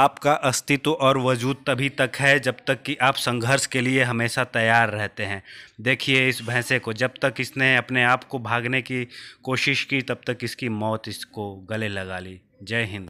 आपका अस्तित्व और वजूद तभी तक है जब तक कि आप संघर्ष के लिए हमेशा तैयार रहते हैं देखिए इस भैंसे को जब तक इसने अपने आप को भागने की कोशिश की तब तक इसकी मौत इसको गले लगा ली जय हिंद